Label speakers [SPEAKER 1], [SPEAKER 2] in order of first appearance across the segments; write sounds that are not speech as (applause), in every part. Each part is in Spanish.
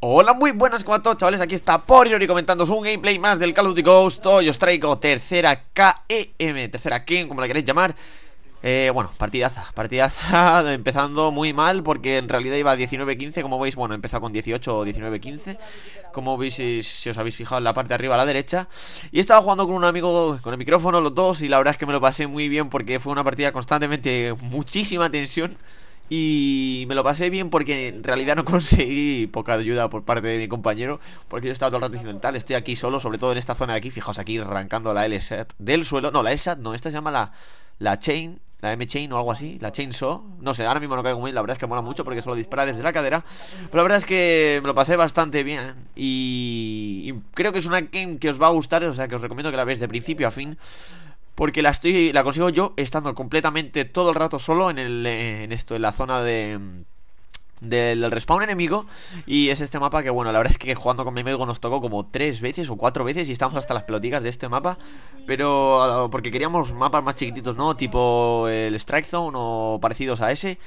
[SPEAKER 1] Hola, muy buenas, como a todos chavales, aquí está Poriori comentándoos un gameplay más del Call of Duty Ghost Hoy os traigo tercera KEM, tercera King, e como la queréis llamar eh, bueno, partidaza, partidaza (laughs) empezando muy mal porque en realidad iba 19-15, como veis, bueno, empezó con 18 o 19-15 Como veis, si, si, os habéis fijado en la parte de arriba a la derecha Y estaba jugando con un amigo con el micrófono, los dos, y la verdad es que me lo pasé muy bien porque fue una partida constantemente muchísima tensión y me lo pasé bien porque en realidad no (laughs) conseguí poca ayuda por parte de mi compañero. Porque yo he estado todo el rato diciendo, estoy aquí solo, sobre todo en esta zona de aquí. Fijaos aquí, arrancando la LSAT del suelo. No, la esa no, esta se llama la, la Chain, la M-Chain o algo así, la Saw No sé, ahora mismo no caigo muy bien. La verdad es que mola mucho porque solo dispara desde la cadera. Pero la verdad es que me lo pasé bastante bien. Y, y creo que es una game que os va a gustar, o sea que os recomiendo que la veáis de principio a fin porque la estoy la consigo yo estando completamente todo el rato solo en el en esto en la zona de del respawn enemigo y es este mapa que bueno, la verdad es que jugando con mi amigo nos tocó como tres veces o cuatro veces y estamos hasta las pelotitas de este mapa pero ah, porque queríamos mapas más chiquititos, ¿no? Tipo el Strike Zone o parecidos a ese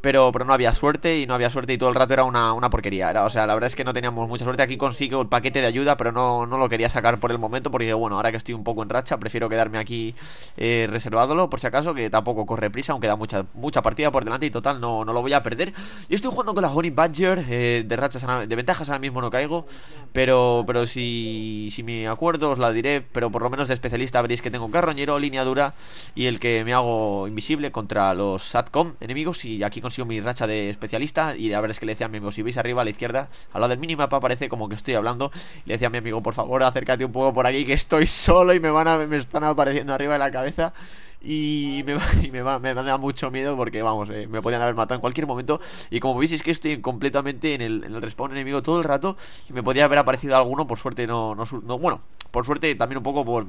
[SPEAKER 1] pero, no había suerte y no había suerte y todo el rato era una, una porquería. Era, o sea, la verdad es que no teníamos mucha suerte. Aquí consigo el paquete de ayuda, pero no, lo quería sacar por el momento porque, bueno, ahora que estoy un poco en racha, prefiero quedarme aquí eh, Reservándolo, por si acaso, que tampoco corre prisa, aunque da mucha, mucha partida por delante y total, no, no lo voy a perder. Yo estoy jugando con la Honey Badger, eh, de rachas, de ventajas ahora mismo no caigo, pero, pero si, si me acuerdo os la diré, pero por lo menos de especialista veréis que tengo carroñero, línea dura y el que me hago invisible contra los SATCOM enemigos y aquí con sido mi racha de especialista y a ver es que le decía a mi amigo, si veis arriba a la izquierda, al lado del minimapa aparece como que estoy hablando, le decía a mi amigo, por favor, acércate un poco por aquí que estoy (laughs) solo y me van a, me están apareciendo arriba de la cabeza. Y me, y me, da mucho miedo porque, vamos, eh, me podían haber matado en cualquier momento. Y como veis, es que estoy completamente en el, en respawn enemigo todo el rato. Y me podía haber aparecido alguno, por suerte no, no, no. Bueno, por suerte también un poco por,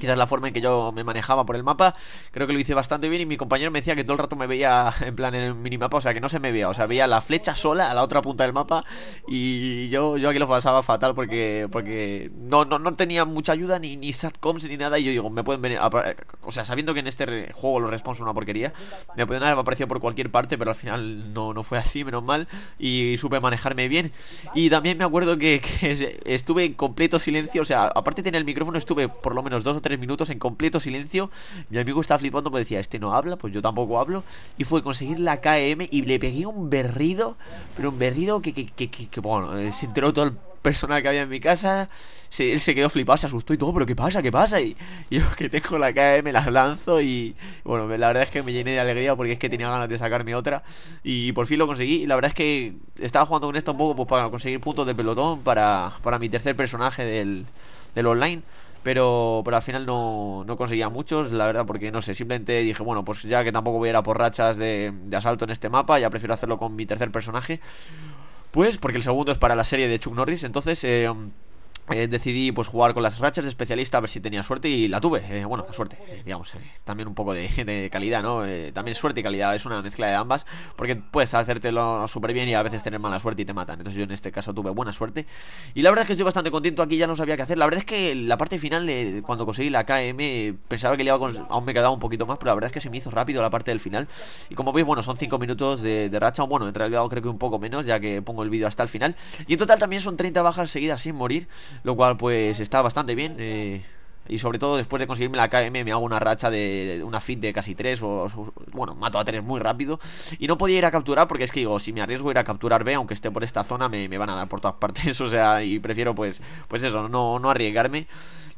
[SPEAKER 1] quizás la forma en que yo me manejaba por el mapa, creo que lo hice bastante bien y mi compañero me decía que todo el rato me veía (laughs) en plan en el minimapa, o sea que no se me veía, o sea, veía la flecha sola a la otra punta del mapa y yo, yo aquí lo pasaba fatal porque, porque no, no, tenía mucha ayuda ni, ni satcoms ni nada y yo digo, me pueden venir, o sea, sabiendo que en este juego los respawns una porquería, me pueden haber aparecido por cualquier parte, pero al final no, no fue así, menos mal, y supe manejarme bien. Y también me acuerdo que, (laughs) estuve en completo silencio, o sea, aparte de tener el micrófono estuve por lo menos dos o tres minutos en completo silencio. Mi amigo estaba flipando, me decía, este no habla, pues yo tampoco hablo. Y fue conseguir la KM y le pegué un berrido, pero un berrido que, que, que, que, bueno, eh, se enteró todo el personal que había en mi casa. Se, quedó flipado, se asustó y todo, pero ¿qué pasa? ¿Qué pasa? Y, (laughs) yo que tengo la KM, la las lanzo y bueno, la verdad es que me llené de alegría porque es que tenía ganas de sacarme otra y por fin lo conseguí. Y la verdad es que estaba jugando con esto un poco pues, para conseguir puntos de pelotón para, mi tercer personaje del, del online. Pero, pero al final no, no conseguía muchos, la verdad, porque no sé, simplemente dije, bueno, pues ya que tampoco voy a ir a por rachas de, de asalto en este mapa, ya prefiero hacerlo con mi tercer personaje. Pues, porque el segundo es para la serie de Chuck Norris, entonces... Eh, eh, decidí pues jugar con las rachas de especialista a ver si tenía suerte y la tuve. Eh, bueno, suerte, eh, digamos, también un poco de, (laughs) calidad, ¿no? también suerte y calidad, es una mezcla de ambas, porque puedes hacértelo súper bien y a veces tener mala suerte y te matan. Entonces yo en este caso tuve buena suerte. Y la verdad es que estoy bastante contento, aquí ya no sabía qué hacer. La verdad es que la parte final, cuando conseguí la KM, pensaba que le iba a aún me quedaba un poquito más, pero la verdad es que se me hizo rápido la parte del final. Y como veis, bueno, son 5 minutos de, de racha, bueno, en realidad creo que un poco menos, ya que pongo el vídeo hasta el final. Y en total también son 30 bajas seguidas sin morir lo cual pues está bastante bien. Eh, y sobre todo después de conseguirme la KM me hago una racha de una fit de casi 3 o, bueno, mato a tres muy rápido. Y no podía ir a capturar porque es que digo, si me arriesgo a ir a capturar B, aunque esté por esta zona, me, van a dar por todas partes. (laughs) O sea, y prefiero pues, pues eso, no, no arriesgarme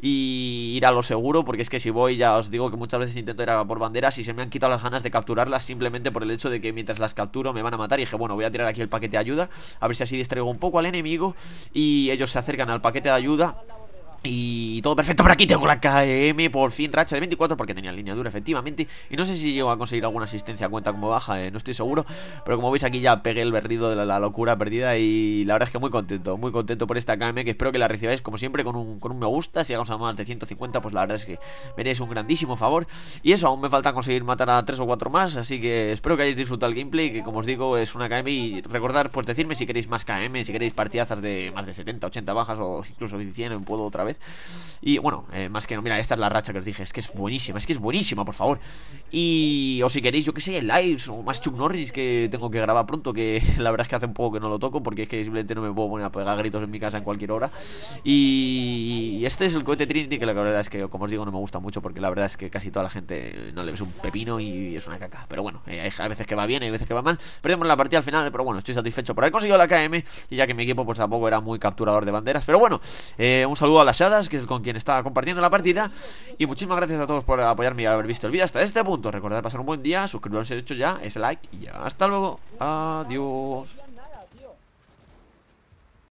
[SPEAKER 1] y ir a lo seguro, porque es que si voy, ya os digo que muchas veces intento ir a por banderas y se me han quitado las ganas de capturarlas simplemente por el hecho de que mientras las capturo me van a matar. Y dije, bueno, voy a tirar aquí el paquete de ayuda, a ver si así distraigo un poco al enemigo y ellos se acercan al paquete de ayuda. Y todo perfecto por aquí, tengo la KM e Por fin racha de 24 porque tenía línea dura efectivamente Y no sé si llego a conseguir alguna asistencia a cuenta como baja, eh, no estoy seguro Pero como veis aquí ya pegué el berrido de la, locura perdida Y la verdad es que muy contento, muy contento por esta KM e Que espero que la recibáis como siempre con un, con un me gusta Si llegamos a más de 150 pues la verdad es que veréis un grandísimo favor Y eso, aún me falta conseguir matar a 3 o 4 más Así que espero que hayáis disfrutado el gameplay Que como os digo es una KM e y recordar pues decirme si queréis más KM Si queréis partidazas de más de 70, 80 bajas o incluso 100 puedo otra vez y bueno, eh, más que no, mira, esta es la racha que os dije Es que es buenísima, es que es buenísima, por favor Y, o si queréis, yo que sé, lives O más Chuck Norris que tengo que grabar pronto Que (laughs) la verdad es que hace un poco que no lo toco Porque es que simplemente no me puedo poner a pegar gritos en mi casa en cualquier hora Y, este es el cohete Trinity Que la verdad es que, como os digo, no me gusta mucho Porque la verdad es que casi toda la gente no le ves un pepino y es una caca Pero bueno, eh, hay, veces que va bien, Y hay veces que va mal Perdemos la partida al final, pero bueno, estoy satisfecho por haber conseguido la KM Y ya que mi equipo pues tampoco era muy capturador de banderas Pero bueno, eh, un saludo a la que es con quien estaba compartiendo la partida. Y muchísimas gracias a todos por apoyarme y haber visto el vídeo hasta este punto. Recordad pasar un buen día, suscribiros si lo hecho ya, ese like y Hasta luego. Adiós.